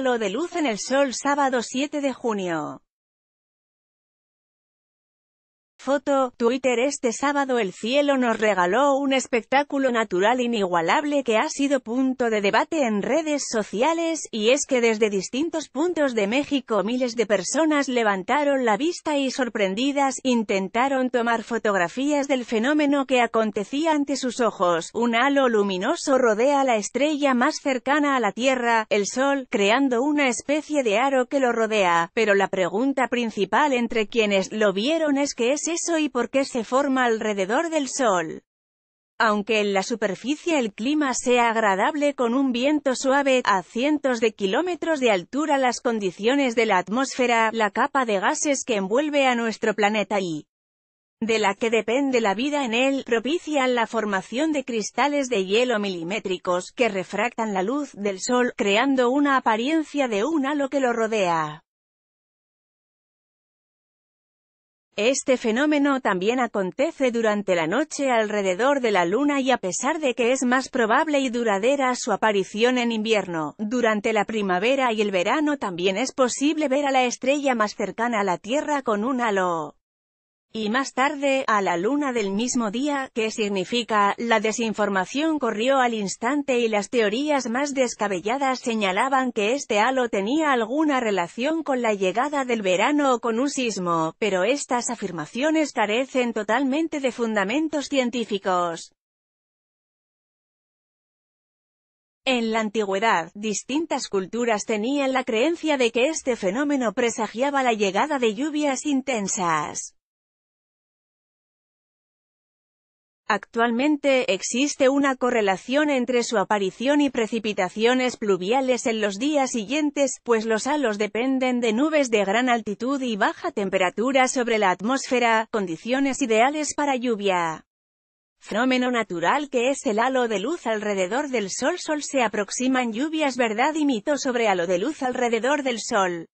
Lo de luz en el sol sábado 7 de junio. Twitter este sábado el cielo nos regaló un espectáculo natural inigualable que ha sido punto de debate en redes sociales, y es que desde distintos puntos de México miles de personas levantaron la vista y sorprendidas, intentaron tomar fotografías del fenómeno que acontecía ante sus ojos. Un halo luminoso rodea la estrella más cercana a la Tierra, el Sol, creando una especie de aro que lo rodea, pero la pregunta principal entre quienes lo vieron es que es y por qué se forma alrededor del Sol. Aunque en la superficie el clima sea agradable con un viento suave, a cientos de kilómetros de altura las condiciones de la atmósfera, la capa de gases que envuelve a nuestro planeta y de la que depende la vida en él, propician la formación de cristales de hielo milimétricos que refractan la luz del sol, creando una apariencia de un halo que lo rodea. Este fenómeno también acontece durante la noche alrededor de la luna y a pesar de que es más probable y duradera su aparición en invierno, durante la primavera y el verano también es posible ver a la estrella más cercana a la Tierra con un halo y más tarde, a la luna del mismo día, que significa, la desinformación corrió al instante y las teorías más descabelladas señalaban que este halo tenía alguna relación con la llegada del verano o con un sismo, pero estas afirmaciones carecen totalmente de fundamentos científicos. En la antigüedad, distintas culturas tenían la creencia de que este fenómeno presagiaba la llegada de lluvias intensas. Actualmente existe una correlación entre su aparición y precipitaciones pluviales en los días siguientes, pues los halos dependen de nubes de gran altitud y baja temperatura sobre la atmósfera, condiciones ideales para lluvia. Fenómeno natural que es el halo de luz alrededor del Sol Sol se aproximan lluvias verdad y mito sobre halo de luz alrededor del Sol.